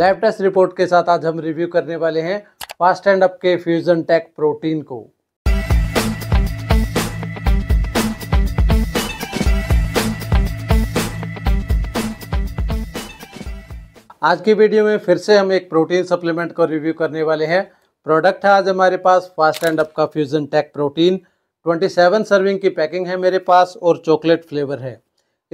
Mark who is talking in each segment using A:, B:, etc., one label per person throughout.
A: leftist report के साथ आज हम रिव्यू करने वाले हैं फास्ट एंड अप के फ्यूजन टेक प्रोटीन को आज की वीडियो में फिर से हम एक प्रोटीन सप्लीमेंट को रिव्यू करने वाले हैं प्रोडक्ट है आज हमारे पास फास्ट एंड अप का फ्यूजन टेक प्रोटीन 27 सर्विंग की पैकिंग है मेरे पास और चॉकलेट फ्लेवर है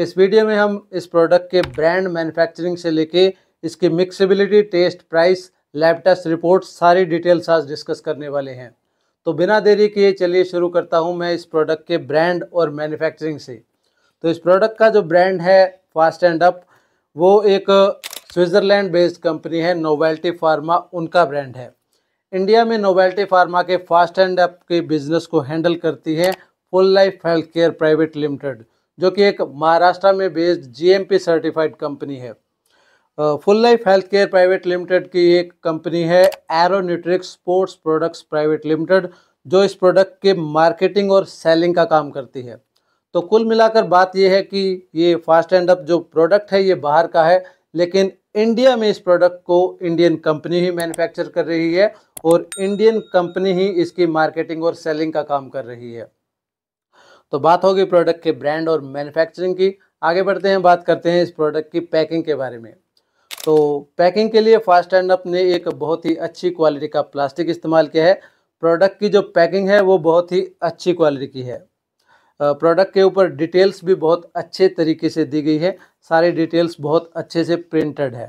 A: इस वीडियो में हम इस प्रोडक्ट के ब्रांड मैन्युफैक्चरिंग से लेके इसकी mixability test price lab test report सारी डिटेल्स आज डिस्कस करने वाले हैं तो बिना देरी किए चलिए शुरू करता हूँ मैं इस प्रोडक्ट के ब्रांड और मैन्युफैक्चरिंग से तो इस प्रोडक्ट का जो ब्रांड है फास्ट एंड अप वो एक स्विट्ज़रलैंड बेस्ड कंपनी है नोवेल्टी फार्मा उनका ब्रांड है इंडिया में नोवेल्टी फार्मा के फास्ट एंड अप के बिजनेस को हैंडल करती है full life health care private limited जो कि एक महाराष्ट्र में बेस्ड जीएमपी सर्टिफाइड कंपनी है full life health care private limited की एक कंपनी है aero sports products private limited जो इस प्रोडक्ट के मार्केटिंग और सेलिंग का काम करती है तो कुल मिलाकर बात यह है कि ये फास्ट एंड अप जो प्रोडक्ट है ये बाहर का है लेकिन इंडिया में इस प्रोडक्ट को इंडियन कंपनी ही मैन्युफैक्चर कर रही है और इंडियन कंपनी ही इसकी मार्केटिंग और सेलिंग का काम कर रही है तो बात होगी प्रोडक्ट के ब्रांड और मैन्युफैक्चरिंग की आगे बढ़ते हैं बात करते हैं इस प्रोडक्ट की पैकिंग के बारे में तो पैकिंग के लिए फास्ट एंड अप ने एक बहुत ही अच्छी क्वालिटी का प्लास्टिक इस्तेमाल किया है प्रोडक्ट की जो पैकिंग है वो बहुत ही अच्छी क्वालिटी की है प्रोडक्ट के ऊपर डिटेल्स भी बहुत अच्छे तरीके से दी गई है सारी डिटेल्स बहुत अच्छे से प्रिंटेड है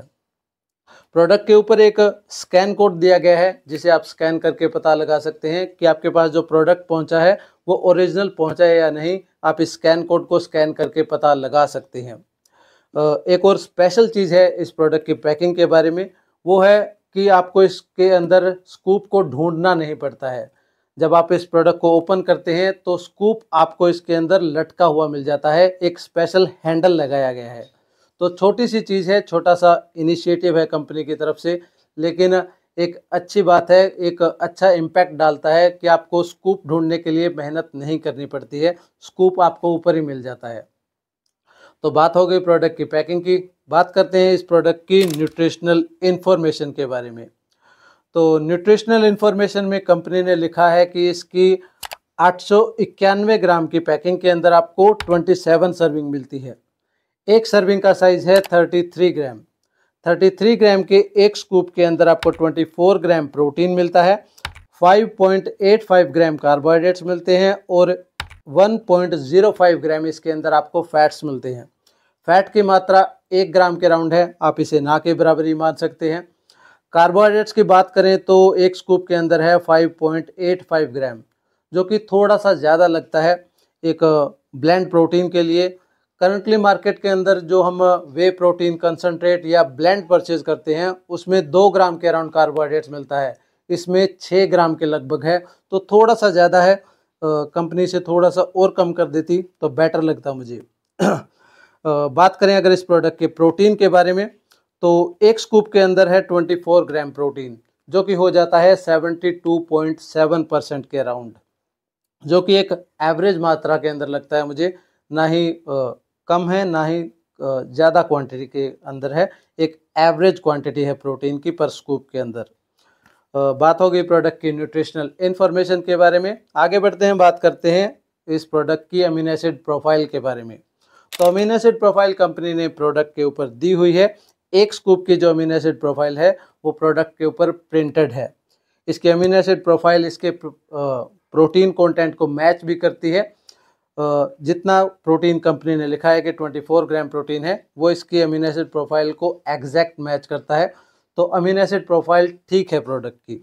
A: प्रोडक्ट के ऊपर एक स्कैन कोड दिया गया है जिसे आप स्कैन करके पता लगा सकते हैं कि आपके पास जो प्रोडक्ट पहुंचा है वो ओरिजिनल पहुंचा है या नहीं आप इस स्कैन कोड को स्कैन करके पता लगा सकते हैं एक और स्पेशल चीज़ है इस प्रोडक्ट की पैकिंग के बारे में वो है कि आपको इसके अंदर स्कूप को ढूंढना नहीं पड़ता है जब आप इस प्रोडक्ट को ओपन करते हैं तो स्कूप आपको इसके अंदर लटका हुआ मिल जाता है एक स्पेशल हैंडल लगाया गया है तो छोटी सी चीज़ है छोटा सा इनिशिएटिव है कंपनी की तरफ से लेकिन एक अच्छी बात है एक अच्छा इम्पैक्ट डालता है कि आपको स्कूप ढूंढने के लिए मेहनत नहीं करनी पड़ती है स्कूप आपको ऊपर ही मिल जाता है तो बात हो गई प्रोडक्ट की पैकिंग की बात करते हैं इस प्रोडक्ट की न्यूट्रिशनल इन्फॉर्मेशन के बारे में तो न्यूट्रिशनल इन्फॉर्मेशन में कंपनी ने लिखा है कि इसकी आठ ग्राम की पैकिंग के अंदर आपको 27 सर्विंग मिलती है एक सर्विंग का साइज है 33 ग्राम 33 ग्राम के एक स्कूप के अंदर आपको 24 ग्राम प्रोटीन मिलता है 5.85 ग्राम कार्बोहाइड्रेट्स मिलते हैं और 1.05 ग्राम इसके अंदर आपको फैट्स मिलते हैं फैट की मात्रा एक ग्राम के राउंड है आप इसे ना के बराबरी मान सकते हैं कार्बोहाइड्रेट्स की बात करें तो एक स्कूप के अंदर है 5.85 ग्राम जो कि थोड़ा सा ज़्यादा लगता है एक ब्लेंड प्रोटीन के लिए करंटली मार्केट के अंदर जो हम वे प्रोटीन कंसनट्रेट या ब्लैंड परचेज करते हैं उसमें दो ग्राम के अराउंड कार्बोहाइड्रेट्स मिलता है इसमें छः ग्राम के लगभग है तो थोड़ा सा ज़्यादा है कंपनी से थोड़ा सा और कम कर देती तो बेटर लगता मुझे बात करें अगर इस प्रोडक्ट के प्रोटीन के बारे में तो एक स्कूप के अंदर है 24 ग्राम प्रोटीन जो कि हो जाता है 72.7 परसेंट के अराउंड जो कि एक एवरेज मात्रा के अंदर लगता है मुझे ना ही कम है ना ही ज़्यादा क्वांटिटी के अंदर है एक एवरेज क्वांटिटी है प्रोटीन की पर स्कूप के अंदर बात होगी प्रोडक्ट की न्यूट्रिशनल इन्फॉर्मेशन के बारे में आगे बढ़ते हैं बात करते हैं इस प्रोडक्ट की अमीनो एसिड प्रोफाइल के बारे में तो अमीनो एसिड प्रोफाइल कंपनी ने प्रोडक्ट के ऊपर दी हुई है एक स्कूप की जो अमीनो एसिड प्रोफाइल है वो प्रोडक्ट के ऊपर प्रिंटेड है इसके अमीनो एसिड प्रोफाइल इसके प्रोटीन कंटेंट को मैच भी करती है जितना प्रोटीन कंपनी ने लिखा है कि 24 ग्राम प्रोटीन है वो इसकी अमीनो एसिड प्रोफाइल को एग्जैक्ट मैच करता है तो अमीनो एसिड प्रोफाइल ठीक है प्रोडक्ट की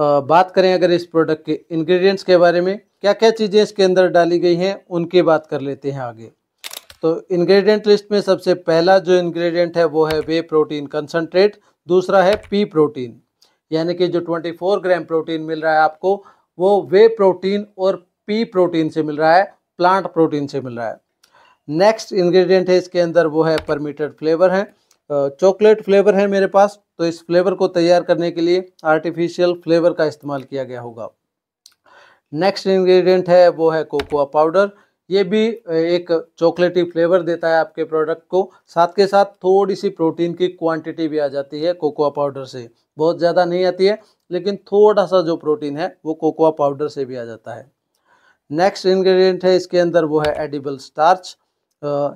A: आ, बात करें अगर इस प्रोडक्ट के इंग्रेडिएंट्स के बारे में क्या क्या चीज़ें इसके अंदर डाली गई हैं उनकी बात कर लेते हैं आगे तो इंग्रेडिएंट लिस्ट में सबसे पहला जो इंग्रेडिएंट है वो है वे प्रोटीन कंसनट्रेट दूसरा है पी प्रोटीन यानी कि जो 24 ग्राम प्रोटीन मिल रहा है आपको वो वे प्रोटीन और पी प्रोटीन से मिल रहा है प्लांट प्रोटीन से मिल रहा है नेक्स्ट इंग्रेडिएंट है इसके अंदर वो है परमिटेड फ्लेवर है चॉकलेट फ्लेवर है मेरे पास तो इस फ्लेवर को तैयार करने के लिए आर्टिफिशियल फ्लेवर का इस्तेमाल किया गया होगा नेक्स्ट इंग्रेडिएंट है वो है कोकोआ पाउडर ये भी एक चॉकलेटी फ्लेवर देता है आपके प्रोडक्ट को साथ के साथ थोड़ी सी प्रोटीन की क्वांटिटी भी आ जाती है कोकोआ पाउडर से बहुत ज़्यादा नहीं आती है लेकिन थोड़ा सा जो प्रोटीन है वो कोकोआ पाउडर से भी आ जाता है नेक्स्ट इन्ग्रीडियंट है इसके अंदर वो है edible starch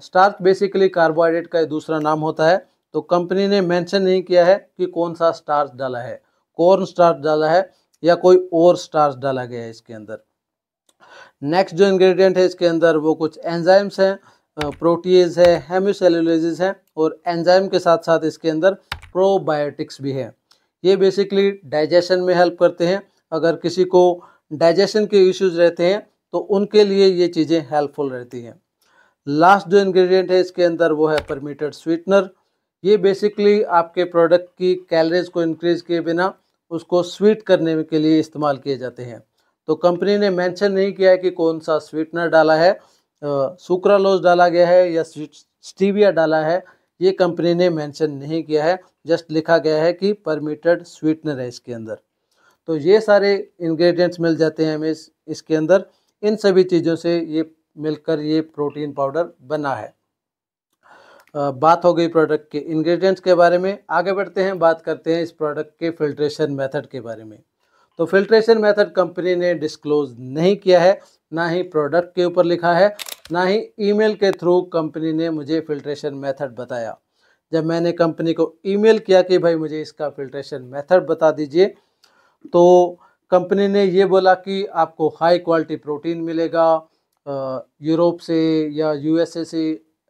A: starch basically carbohydrate का दूसरा नाम होता है तो कंपनी ने मेंशन नहीं किया है कि कौन सा स्टार्च डाला है कॉर्न स्टार्च डाला है या कोई और स्टार्च डाला गया है इसके अंदर नेक्स्ट जो इंग्रेडिएंट है इसके अंदर वो कुछ एंजाइम्स हैं प्रोटीज है हेम्यूसेलुलेजेस हैं और एंजाइम के साथ साथ इसके अंदर प्रोबायोटिक्स भी है ये बेसिकली डाइजेशन में हेल्प करते हैं अगर किसी को डाइजेशन के इश्यूज रहते हैं तो उनके लिए ये चीज़ें हेल्पफुल रहती हैं लास्ट जो इंग्रेडिएंट है इसके अंदर वो है परमिटेड स्वीटनर ये बेसिकली आपके प्रोडक्ट की कैलरीज को इंक्रीज किए बिना उसको स्वीट करने के लिए इस्तेमाल किए जाते हैं तो कंपनी ने मेंशन नहीं किया है कि कौन सा स्वीटनर डाला है सुक्रालोज डाला गया है या स्टीविया डाला है ये कंपनी ने मेंशन नहीं किया है जस्ट लिखा गया है कि परमिटेड स्वीटनर है इसके अंदर तो ये सारे इंग्रेडिएंट्स मिल जाते हैं हमें इस, इसके अंदर इन सभी चीज़ों से ये मिलकर ये प्रोटीन पाउडर बना है बात हो गई प्रोडक्ट के इंग्रेडिएंट्स के बारे में आगे बढ़ते हैं बात करते हैं इस प्रोडक्ट के फिल्ट्रेशन मेथड के बारे में तो फिल्ट्रेशन मेथड कंपनी ने डिस्क्लोज नहीं किया है ना ही प्रोडक्ट के ऊपर लिखा है ना ही ईमेल के थ्रू कंपनी ने मुझे फिल्ट्रेशन मेथड बताया जब मैंने कंपनी को ईमेल किया कि भाई मुझे इसका फिल्ट्रेशन मेथड बता दीजिए तो कंपनी ने ये बोला कि आपको हाई क्वालिटी प्रोटीन मिलेगा यूरोप से या यूएसए से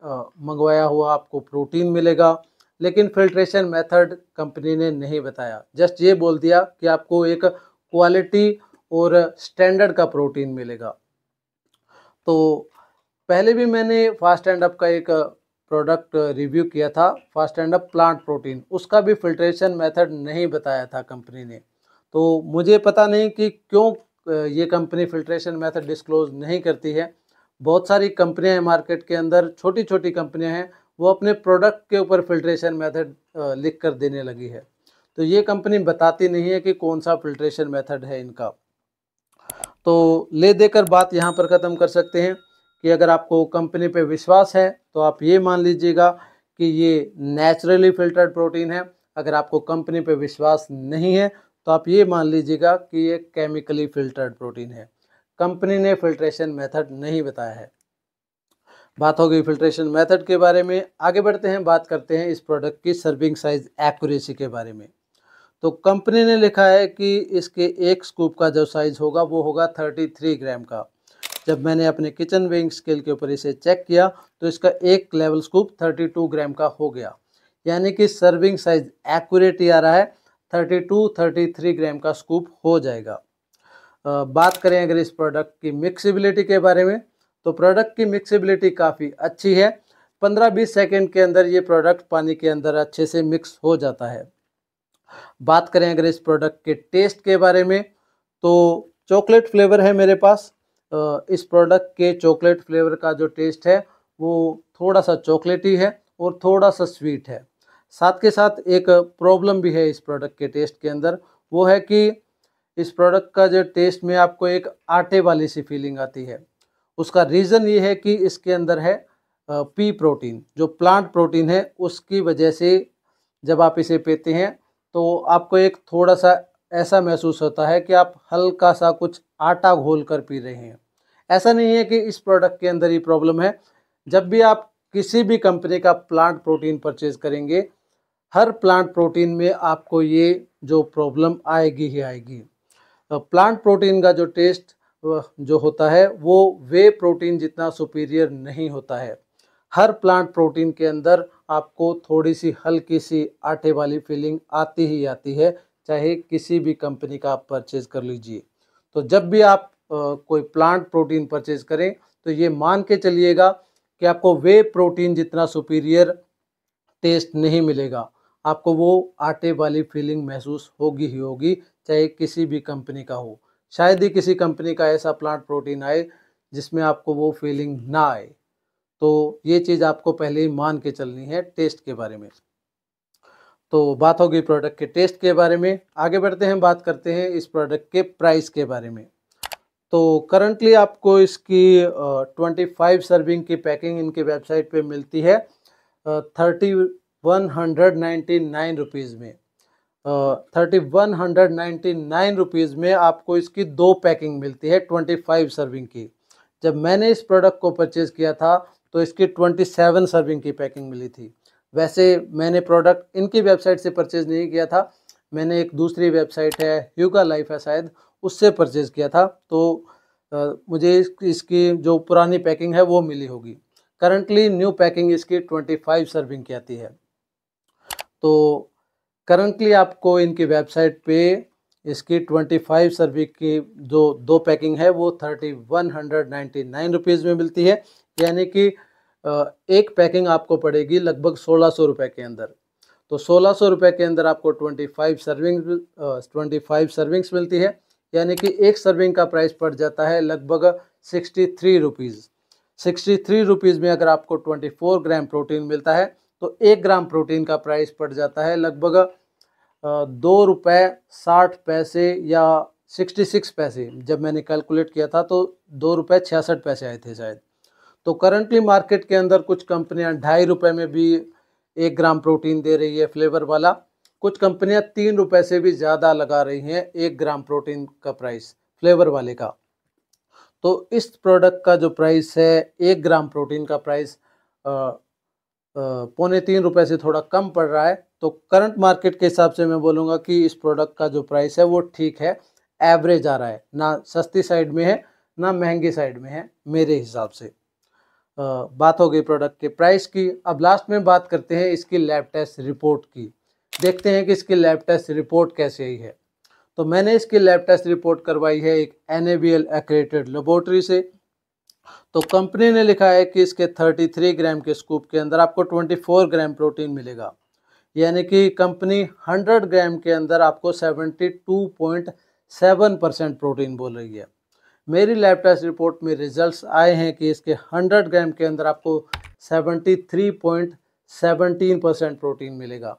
A: मंगवाया हुआ आपको प्रोटीन मिलेगा लेकिन फिल्ट्रेशन मेथड कंपनी ने नहीं बताया जस्ट ये बोल दिया कि आपको एक क्वालिटी और स्टैंडर्ड का प्रोटीन मिलेगा तो पहले भी मैंने फास्ट एंड अप का एक प्रोडक्ट रिव्यू किया था fast and up plant protein उसका भी फिल्ट्रेशन मेथड नहीं बताया था कंपनी ने तो मुझे पता नहीं कि क्यों ये कंपनी फिल्ट्रेशन मेथड डिस्क्लोज नहीं करती है बहुत सारी कंपनियां हैं मार्केट के अंदर छोटी छोटी कंपनियां हैं वो अपने प्रोडक्ट के ऊपर फिल्ट्रेशन मेथड लिख कर देने लगी है तो ये कंपनी बताती नहीं है कि कौन सा फिल्ट्रेशन मेथड है इनका तो ले देकर बात यहाँ पर ख़त्म कर सकते हैं कि अगर आपको कंपनी पे विश्वास है तो आप ये मान लीजिएगा कि ये नेचुरली फिल्टर्ड प्रोटीन है अगर आपको कंपनी पे विश्वास नहीं है तो आप ये मान लीजिएगा कि ये केमिकली फिल्टर्ड प्रोटीन है कंपनी ने फिल्ट्रेशन मेथड नहीं बताया है बात हो गई फिल्ट्रेशन मेथड के बारे में आगे बढ़ते हैं बात करते हैं इस प्रोडक्ट की सर्विंग साइज एक्यूरेसी के बारे में तो कंपनी ने लिखा है कि इसके एक स्कूप का जो साइज़ होगा वो होगा थर्टी थ्री ग्राम का जब मैंने अपने किचन वेइंग स्केल के ऊपर इसे चेक किया तो इसका एक level scoop thirty two gram का हो गया यानी कि सर्विंग साइज एक्यूरेट ही आ रहा है thirty two thirty three gram का स्कूप हो जाएगा बात करें अगर इस प्रोडक्ट की मिक्सिबिलिटी के बारे में तो प्रोडक्ट की मिक्सिबिलिटी काफ़ी अच्छी है 15-20 सेकंड के अंदर ये प्रोडक्ट पानी के अंदर अच्छे से मिक्स हो जाता है बात करें अगर इस प्रोडक्ट के टेस्ट के बारे में तो चॉकलेट फ्लेवर है मेरे पास इस प्रोडक्ट के चॉकलेट फ्लेवर का जो टेस्ट है वो थोड़ा सा चॉकलेटी है और थोड़ा सा स्वीट है साथ के साथ एक प्रॉब्लम भी है इस प्रोडक्ट के टेस्ट के अंदर वो है कि इस प्रोडक्ट का जो टेस्ट में आपको एक आटे वाली सी फीलिंग आती है उसका रीज़न ये है कि इसके अंदर है पी प्रोटीन जो प्लांट प्रोटीन है उसकी वजह से जब आप इसे पीते हैं तो आपको एक थोड़ा सा ऐसा महसूस होता है कि आप हल्का सा कुछ आटा घोल कर पी रहे हैं ऐसा नहीं है कि इस प्रोडक्ट के अंदर ही प्रॉब्लम है जब भी आप किसी भी कंपनी का प्लांट प्रोटीन परचेज करेंगे हर प्लांट प्रोटीन में आपको ये जो प्रॉब्लम आएगी ही आएगी प्लांट प्रोटीन का जो टेस्ट जो होता है वो वे प्रोटीन जितना सुपीरियर नहीं होता है हर प्लांट प्रोटीन के अंदर आपको थोड़ी सी हल्की सी आटे वाली फीलिंग आती ही आती है चाहे किसी भी कंपनी का आप परचेज कर लीजिए तो जब भी आप कोई प्लांट प्रोटीन परचेज करें तो ये मान के चलिएगा कि आपको वे प्रोटीन जितना सुपीरियर टेस्ट नहीं मिलेगा आपको वो आटे वाली फीलिंग महसूस होगी ही होगी चाहे किसी भी कंपनी का हो शायद ही किसी कंपनी का ऐसा प्लांट प्रोटीन आए जिसमें आपको वो फीलिंग ना आए तो ये चीज़ आपको पहले ही मान के चलनी है टेस्ट के बारे में तो बात होगी प्रोडक्ट के टेस्ट के बारे में आगे बढ़ते हैं बात करते हैं इस प्रोडक्ट के प्राइस के बारे में तो करंटली आपको इसकी ट्वेंटी फाइव सर्विंग की पैकिंग इनके वेबसाइट पे मिलती है thirty one hundred ninety nine rupees में thirty one hundred ninety nine rupees में आपको इसकी दो पैकिंग मिलती है ट्वेंटी फाइव सर्विंग की जब मैंने इस प्रोडक्ट को परचेज़ किया था तो इसकी ट्वेंटी सेवन सर्विंग की पैकिंग मिली थी वैसे मैंने प्रोडक्ट इनकी वेबसाइट से परचेज़ नहीं किया था मैंने एक दूसरी वेबसाइट है ह्यूगा लाइफ है शायद उससे परचेज़ किया था तो आ, मुझे इसकी जो पुरानी पैकिंग है वो मिली होगी करंटली न्यू पैकिंग इसकी ट्वेंटी फाइव सर्विंग की आती है तो करंटली आपको इनकी वेबसाइट पे इसकी 25 सर्विक की जो दो पैकिंग है वो thirty one hundred ninety nine rupees में मिलती है यानी कि एक पैकिंग आपको पड़ेगी लगभग सोलह सौ रुपये के अंदर तो सोलह सौ रुपये के अंदर आपको twenty five servings twenty five servings मिलती है यानी कि एक सर्विंग का प्राइस पड़ जाता है लगभग sixty three rupees sixty three rupees में अगर आपको ट्वेंटी फोर ग्राम प्रोटीन मिलता है तो एक ग्राम प्रोटीन का प्राइस पड़ जाता है लगभग दो रुपये साठ पैसे या सिक्सटी सिक्स पैसे जब मैंने कैलकुलेट किया था तो दो रुपये छियासठ पैसे आए थे शायद तो करंटली मार्केट के अंदर कुछ कंपनियां ढाई रुपये में भी एक ग्राम प्रोटीन दे रही है फ्लेवर वाला कुछ कंपनियां तीन रुपये से भी ज़्यादा लगा रही हैं एक ग्राम प्रोटीन का प्राइस फ्लेवर वाले का तो इस प्रोडक्ट का जो प्राइस है एक ग्राम प्रोटीन का प्राइस पौने तीन रुपए से थोड़ा कम पड़ रहा है तो करंट मार्केट के हिसाब से मैं बोलूँगा कि इस प्रोडक्ट का जो प्राइस है वो ठीक है एवरेज आ रहा है ना सस्ती साइड में है ना महंगी साइड में है मेरे हिसाब से बात हो गई प्रोडक्ट के प्राइस की अब लास्ट में बात करते हैं इसकी लैब टेस्ट रिपोर्ट की देखते हैं कि इसकी लैब टेस्ट रिपोर्ट कैसे आई है तो मैंने इसकी लैब टेस्ट रिपोर्ट करवाई है एक N A B L accredited laboratory से तो कंपनी ने लिखा है कि इसके 33 ग्राम के स्कूप के अंदर आपको 24 ग्राम प्रोटीन मिलेगा यानी कि कंपनी 100 ग्राम के अंदर आपको 72.7 परसेंट प्रोटीन बोल रही है मेरी लैब टेस्ट रिपोर्ट में रिजल्ट्स आए हैं कि इसके 100 ग्राम के अंदर आपको 73.17 परसेंट प्रोटीन मिलेगा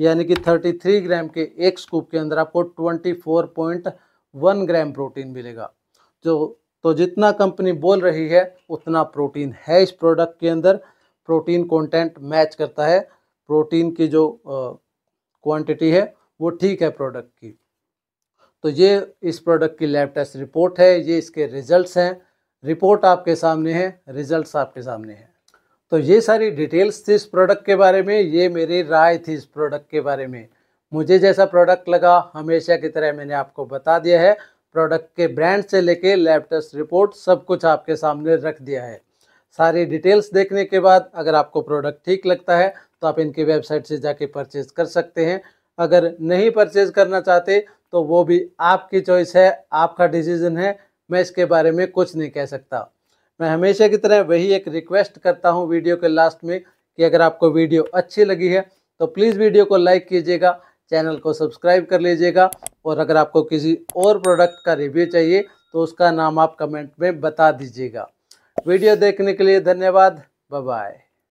A: यानी कि 33 ग्राम के एक स्कूप के अंदर आपको 24.1 ग्राम प्रोटीन मिलेगा जो तो जितना कंपनी बोल रही है उतना प्रोटीन है इस प्रोडक्ट के अंदर प्रोटीन कंटेंट मैच करता है प्रोटीन की जो क्वांटिटी है वो ठीक है प्रोडक्ट की तो ये इस प्रोडक्ट की लैब टेस्ट रिपोर्ट है ये इसके रिजल्ट्स हैं रिपोर्ट आपके सामने है रिजल्ट्स आपके सामने हैं तो ये सारी डिटेल्स थी इस प्रोडक्ट के बारे में ये मेरी राय थी इस प्रोडक्ट के बारे में मुझे जैसा प्रोडक्ट लगा हमेशा की तरह मैंने आपको बता दिया है प्रोडक्ट के ब्रांड से लेके लैब टेस्ट रिपोर्ट सब कुछ आपके सामने रख दिया है सारी डिटेल्स देखने के बाद अगर आपको प्रोडक्ट ठीक लगता है तो आप इनकी वेबसाइट से जाके परचेज कर सकते हैं अगर नहीं परचेज करना चाहते तो वो भी आपकी चॉइस है आपका डिसीजन है मैं इसके बारे में कुछ नहीं कह सकता मैं हमेशा की तरह वही एक रिक्वेस्ट करता हूँ वीडियो के लास्ट में कि अगर आपको वीडियो अच्छी लगी है तो प्लीज़ वीडियो को लाइक कीजिएगा चैनल को सब्सक्राइब कर लीजिएगा और अगर आपको किसी और प्रोडक्ट का रिव्यू चाहिए तो उसका नाम आप कमेंट में बता दीजिएगा वीडियो देखने के लिए धन्यवाद बाय